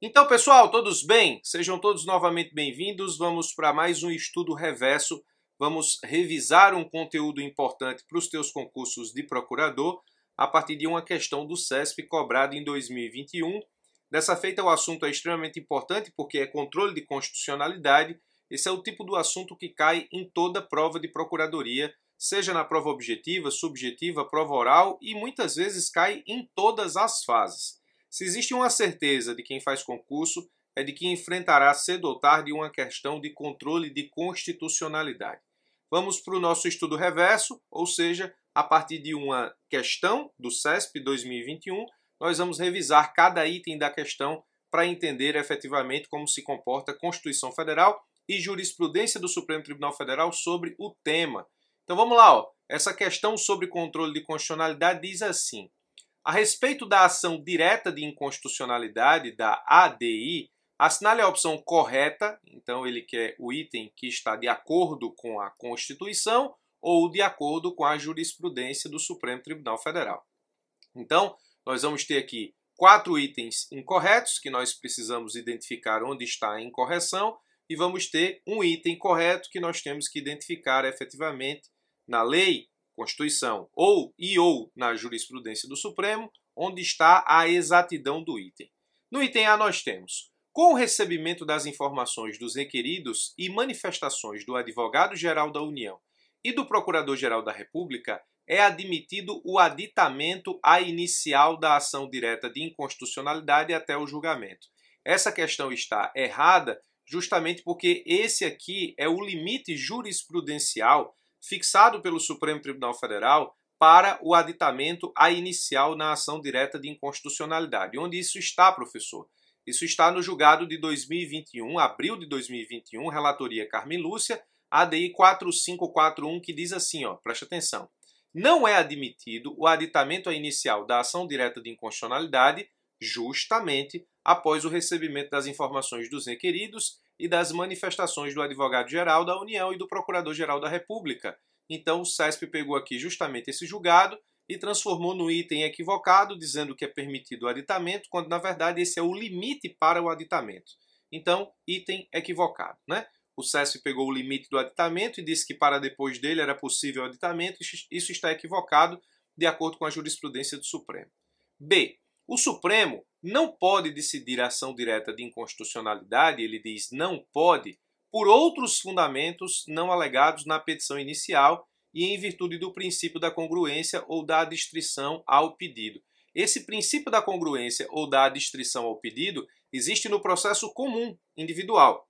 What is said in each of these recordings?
Então, pessoal, todos bem? Sejam todos novamente bem-vindos. Vamos para mais um estudo reverso. Vamos revisar um conteúdo importante para os teus concursos de procurador a partir de uma questão do CESP cobrada em 2021. Dessa feita, o assunto é extremamente importante porque é controle de constitucionalidade. Esse é o tipo do assunto que cai em toda prova de procuradoria, seja na prova objetiva, subjetiva, prova oral e muitas vezes cai em todas as fases. Se existe uma certeza de quem faz concurso, é de que enfrentará cedo ou tarde uma questão de controle de constitucionalidade. Vamos para o nosso estudo reverso, ou seja, a partir de uma questão do CESP 2021, nós vamos revisar cada item da questão para entender efetivamente como se comporta a Constituição Federal e jurisprudência do Supremo Tribunal Federal sobre o tema. Então vamos lá, ó. essa questão sobre controle de constitucionalidade diz assim: a respeito da ação direta de inconstitucionalidade, da ADI, assinale a opção correta, então ele quer é o item que está de acordo com a Constituição ou de acordo com a jurisprudência do Supremo Tribunal Federal. Então, nós vamos ter aqui quatro itens incorretos que nós precisamos identificar onde está a incorreção e vamos ter um item correto que nós temos que identificar efetivamente na lei Constituição, ou e ou na jurisprudência do Supremo, onde está a exatidão do item. No item A nós temos com o recebimento das informações dos requeridos e manifestações do Advogado-Geral da União e do Procurador-Geral da República, é admitido o aditamento à inicial da ação direta de inconstitucionalidade até o julgamento. Essa questão está errada justamente porque esse aqui é o limite jurisprudencial fixado pelo Supremo Tribunal Federal para o aditamento à inicial na ação direta de inconstitucionalidade. Onde isso está, professor? Isso está no julgado de 2021, abril de 2021, relatoria Carmen Lúcia, ADI 4541, que diz assim, ó, preste atenção. Não é admitido o aditamento à inicial da ação direta de inconstitucionalidade justamente após o recebimento das informações dos requeridos e das manifestações do advogado-geral da União e do procurador-geral da República. Então, o SESP pegou aqui justamente esse julgado e transformou no item equivocado, dizendo que é permitido o aditamento, quando na verdade esse é o limite para o aditamento. Então, item equivocado, né? O SESP pegou o limite do aditamento e disse que para depois dele era possível o aditamento. Isso está equivocado, de acordo com a jurisprudência do Supremo. B. O Supremo não pode decidir a ação direta de inconstitucionalidade, ele diz não pode, por outros fundamentos não alegados na petição inicial e em virtude do princípio da congruência ou da adstrição ao pedido. Esse princípio da congruência ou da adstrição ao pedido existe no processo comum, individual,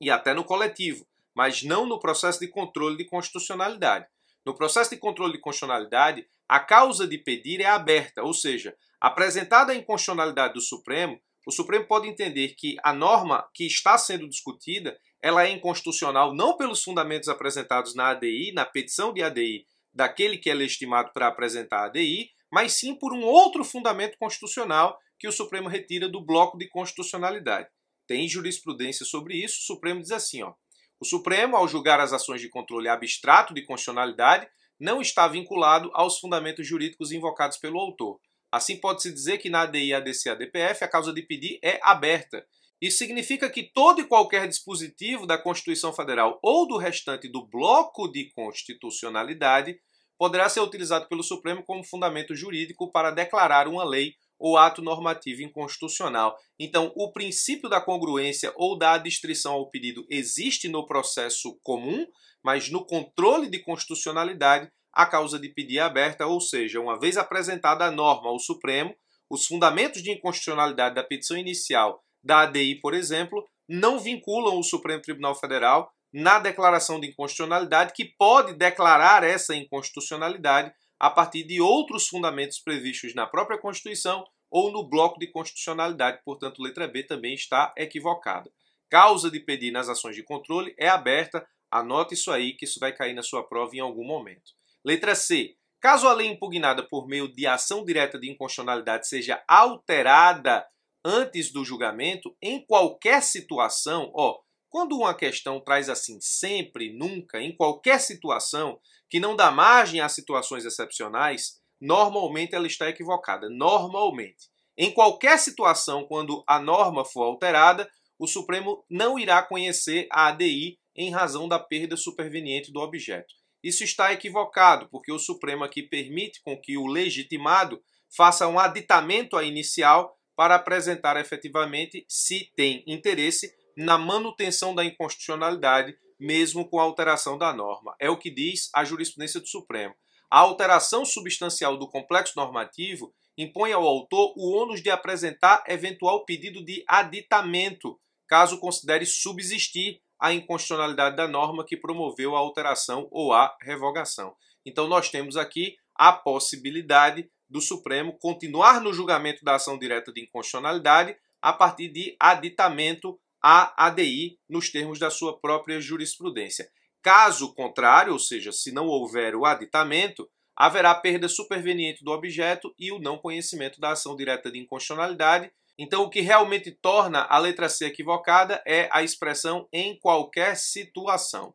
e até no coletivo, mas não no processo de controle de constitucionalidade. No processo de controle de constitucionalidade, a causa de pedir é aberta, ou seja, Apresentada a inconstitucionalidade do Supremo, o Supremo pode entender que a norma que está sendo discutida ela é inconstitucional não pelos fundamentos apresentados na ADI, na petição de ADI daquele que é legitimado para apresentar a ADI, mas sim por um outro fundamento constitucional que o Supremo retira do bloco de constitucionalidade. Tem jurisprudência sobre isso, o Supremo diz assim, ó, o Supremo, ao julgar as ações de controle abstrato de constitucionalidade, não está vinculado aos fundamentos jurídicos invocados pelo autor. Assim, pode-se dizer que na ADI ADC-ADPF a causa de pedir é aberta. Isso significa que todo e qualquer dispositivo da Constituição Federal ou do restante do bloco de constitucionalidade poderá ser utilizado pelo Supremo como fundamento jurídico para declarar uma lei ou ato normativo inconstitucional. Então, o princípio da congruência ou da adstrição ao pedido existe no processo comum, mas no controle de constitucionalidade a causa de pedir aberta, ou seja, uma vez apresentada a norma ao Supremo, os fundamentos de inconstitucionalidade da petição inicial da ADI, por exemplo, não vinculam o Supremo Tribunal Federal na declaração de inconstitucionalidade, que pode declarar essa inconstitucionalidade a partir de outros fundamentos previstos na própria Constituição ou no bloco de constitucionalidade, portanto, letra B também está equivocada. Causa de pedir nas ações de controle é aberta, Anote isso aí, que isso vai cair na sua prova em algum momento. Letra C. Caso a lei impugnada por meio de ação direta de inconstitucionalidade seja alterada antes do julgamento, em qualquer situação, ó, quando uma questão traz assim sempre, nunca, em qualquer situação que não dá margem a situações excepcionais, normalmente ela está equivocada. Normalmente. Em qualquer situação, quando a norma for alterada, o Supremo não irá conhecer a ADI em razão da perda superveniente do objeto. Isso está equivocado, porque o Supremo aqui permite com que o legitimado faça um aditamento à inicial para apresentar efetivamente se tem interesse na manutenção da inconstitucionalidade, mesmo com a alteração da norma. É o que diz a jurisprudência do Supremo. A alteração substancial do complexo normativo impõe ao autor o ônus de apresentar eventual pedido de aditamento, caso considere subsistir a inconstitucionalidade da norma que promoveu a alteração ou a revogação. Então, nós temos aqui a possibilidade do Supremo continuar no julgamento da ação direta de inconstitucionalidade a partir de aditamento à ADI nos termos da sua própria jurisprudência. Caso contrário, ou seja, se não houver o aditamento, haverá perda superveniente do objeto e o não conhecimento da ação direta de inconstitucionalidade então, o que realmente torna a letra C equivocada é a expressão em qualquer situação.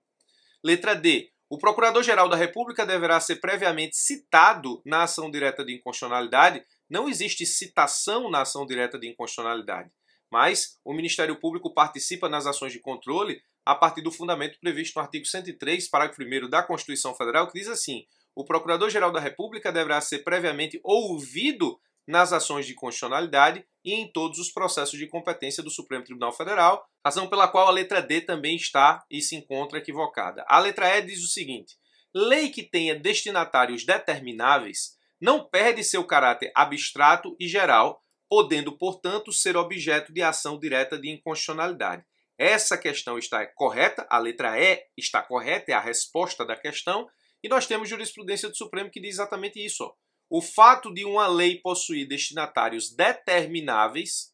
Letra D. O Procurador-Geral da República deverá ser previamente citado na ação direta de inconstitucionalidade. Não existe citação na ação direta de inconstitucionalidade, mas o Ministério Público participa nas ações de controle a partir do fundamento previsto no artigo 103, parágrafo 1 da Constituição Federal, que diz assim: o Procurador-Geral da República deverá ser previamente ouvido nas ações de constitucionalidade e em todos os processos de competência do Supremo Tribunal Federal, razão pela qual a letra D também está e se encontra equivocada. A letra E diz o seguinte: lei que tenha destinatários determináveis não perde seu caráter abstrato e geral, podendo, portanto, ser objeto de ação direta de inconstitucionalidade. Essa questão está correta, a letra E está correta, é a resposta da questão, e nós temos jurisprudência do Supremo que diz exatamente isso. Ó. O fato de uma lei possuir destinatários determináveis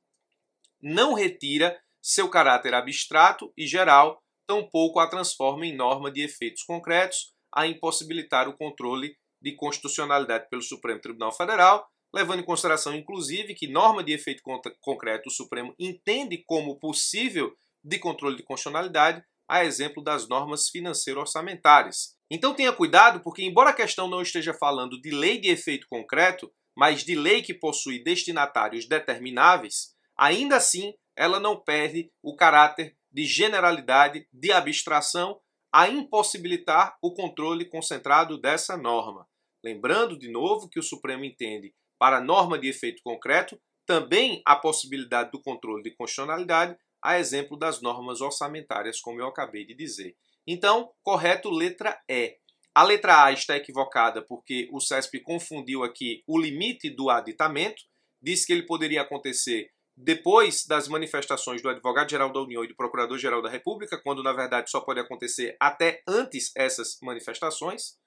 não retira seu caráter abstrato e geral, tampouco a transforma em norma de efeitos concretos, a impossibilitar o controle de constitucionalidade pelo Supremo Tribunal Federal, levando em consideração, inclusive, que norma de efeito concreto o Supremo entende como possível de controle de constitucionalidade, a exemplo das normas financeiro-orçamentárias, então tenha cuidado, porque embora a questão não esteja falando de lei de efeito concreto, mas de lei que possui destinatários determináveis, ainda assim ela não perde o caráter de generalidade, de abstração, a impossibilitar o controle concentrado dessa norma. Lembrando de novo que o Supremo entende para norma de efeito concreto também a possibilidade do controle de constitucionalidade, a exemplo das normas orçamentárias, como eu acabei de dizer. Então, correto, letra E. A letra A está equivocada porque o CESP confundiu aqui o limite do aditamento, disse que ele poderia acontecer depois das manifestações do Advogado-Geral da União e do Procurador-Geral da República, quando na verdade só pode acontecer até antes essas manifestações.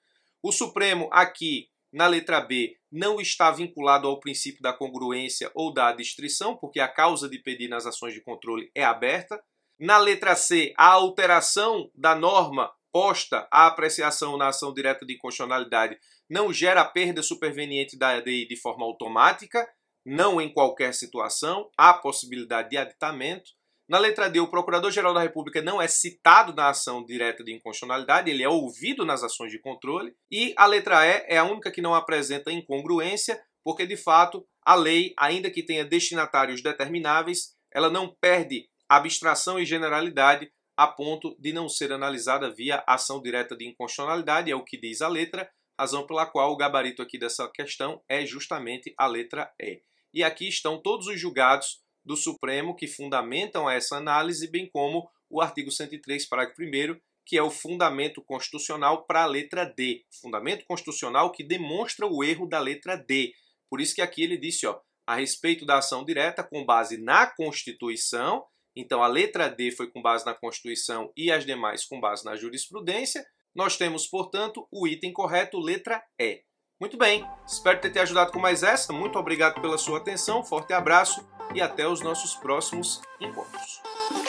O Supremo aqui na letra B não está vinculado ao princípio da congruência ou da distrição, porque a causa de pedir nas ações de controle é aberta. Na letra C, a alteração da norma posta à apreciação na ação direta de inconstitucionalidade não gera perda superveniente da ADI de forma automática, não em qualquer situação, há possibilidade de aditamento. Na letra D, o Procurador-Geral da República não é citado na ação direta de inconstitucionalidade, ele é ouvido nas ações de controle. E a letra E é a única que não apresenta incongruência, porque de fato a lei, ainda que tenha destinatários determináveis, ela não perde abstração e generalidade a ponto de não ser analisada via ação direta de inconstitucionalidade, é o que diz a letra, razão pela qual o gabarito aqui dessa questão é justamente a letra E. E aqui estão todos os julgados do Supremo que fundamentam essa análise, bem como o artigo 103, parágrafo 1 que é o fundamento constitucional para a letra D. Fundamento constitucional que demonstra o erro da letra D. Por isso que aqui ele disse, ó, a respeito da ação direta com base na Constituição então, a letra D foi com base na Constituição e as demais com base na jurisprudência. Nós temos, portanto, o item correto, letra E. Muito bem, espero ter te ajudado com mais essa. Muito obrigado pela sua atenção, forte abraço e até os nossos próximos encontros.